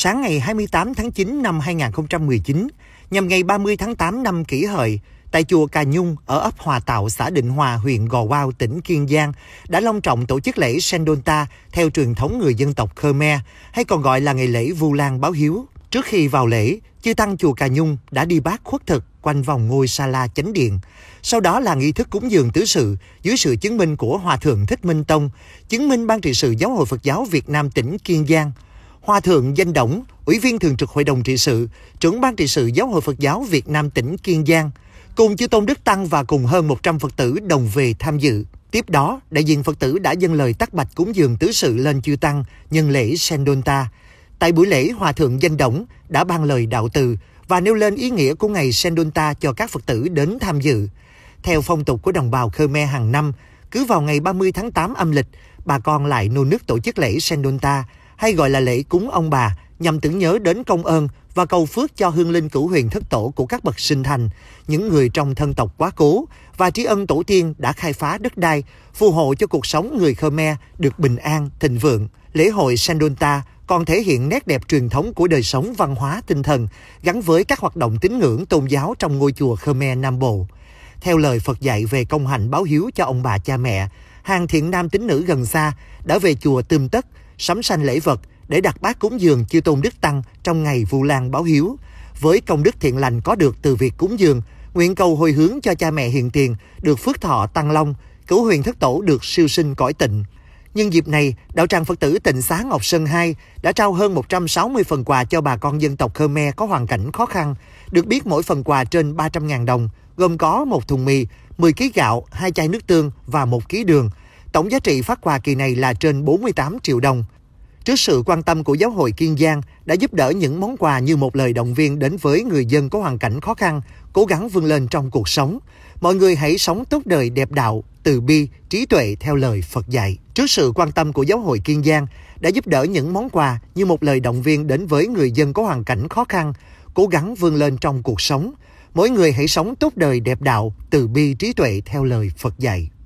sáng ngày 28 tháng 9 năm 2019, nhằm ngày 30 tháng 8 năm kỷ hợi, tại chùa Cà Nhung ở ấp Hòa Tạo, xã Định Hòa, huyện Gò Quao, tỉnh Kiên Giang, đã long trọng tổ chức lễ Sendonta theo truyền thống người dân tộc Khmer, hay còn gọi là ngày lễ Vu Lan Báo Hiếu. Trước khi vào lễ, chư tăng chùa Cà Nhung đã đi bát khuất thực quanh vòng ngôi sa la chánh điện. Sau đó là nghi thức cúng dường tứ sự dưới sự chứng minh của Hòa Thượng Thích Minh Tông, chứng minh Ban trị sự Giáo hội Phật giáo Việt Nam tỉnh Kiên Giang – Hòa thượng Danh Đổng, Ủy viên Thường trực Hội đồng Trị sự, trưởng ban trị sự Giáo hội Phật giáo Việt Nam tỉnh Kiên Giang, cùng chư Tôn Đức Tăng và cùng hơn 100 Phật tử đồng về tham dự. Tiếp đó, đại diện Phật tử đã dâng lời tắc bạch cúng dường tứ sự lên chư Tăng nhân lễ Sendonta. Tại buổi lễ, Hòa thượng Danh Đổng đã ban lời đạo từ và nêu lên ý nghĩa của ngày Sendonta cho các Phật tử đến tham dự. Theo phong tục của đồng bào Khmer hàng năm, cứ vào ngày 30 tháng 8 âm lịch, bà con lại nô nước tổ chức lễ Sendonta hay gọi là lễ cúng ông bà, nhằm tưởng nhớ đến công ơn và cầu phước cho hương linh cửu huyền thất tổ của các bậc sinh thành, những người trong thân tộc quá cố và trí ân tổ tiên đã khai phá đất đai, phù hộ cho cuộc sống người Khmer được bình an, thịnh vượng. Lễ hội Sandonta còn thể hiện nét đẹp truyền thống của đời sống văn hóa tinh thần gắn với các hoạt động tín ngưỡng tôn giáo trong ngôi chùa Khmer Nam Bộ. Theo lời Phật dạy về công hạnh báo hiếu cho ông bà cha mẹ, hàng thiện nam tín nữ gần xa đã về chùa Tươm Tất sắm sanh lễ vật để đặt bát cúng dường chư tôn đức tăng trong ngày Vu Lan báo hiếu. Với công đức thiện lành có được từ việc cúng dường, nguyện cầu hồi hướng cho cha mẹ hiện tiền được phước thọ tăng long, cứu huyền thất tổ được siêu sinh cõi tịnh. nhưng dịp này, đạo tràng Phật tử Tịnh Xá Ngọc Sơn 2 đã trao hơn 160 phần quà cho bà con dân tộc Khmer có hoàn cảnh khó khăn. Được biết mỗi phần quà trên 300.000 đồng, gồm có một thùng mì, 10 kg gạo, hai chai nước tương và một kg đường. Tổng giá trị phát quà kỳ này là trên 48 triệu đồng. Trước sự quan tâm của Giáo hội Kiên Giang đã giúp đỡ những món quà như một lời động viên đến với người dân có hoàn cảnh khó khăn, cố gắng vươn lên trong cuộc sống. Mọi người hãy sống tốt đời đẹp đạo, từ bi, trí tuệ theo lời Phật dạy. Trước sự quan tâm của Giáo hội Kiên Giang đã giúp đỡ những món quà như một lời động viên đến với người dân có hoàn cảnh khó khăn, cố gắng vươn lên trong cuộc sống. Mỗi người hãy sống tốt đời đẹp đạo, từ bi trí tuệ theo lời Phật dạy.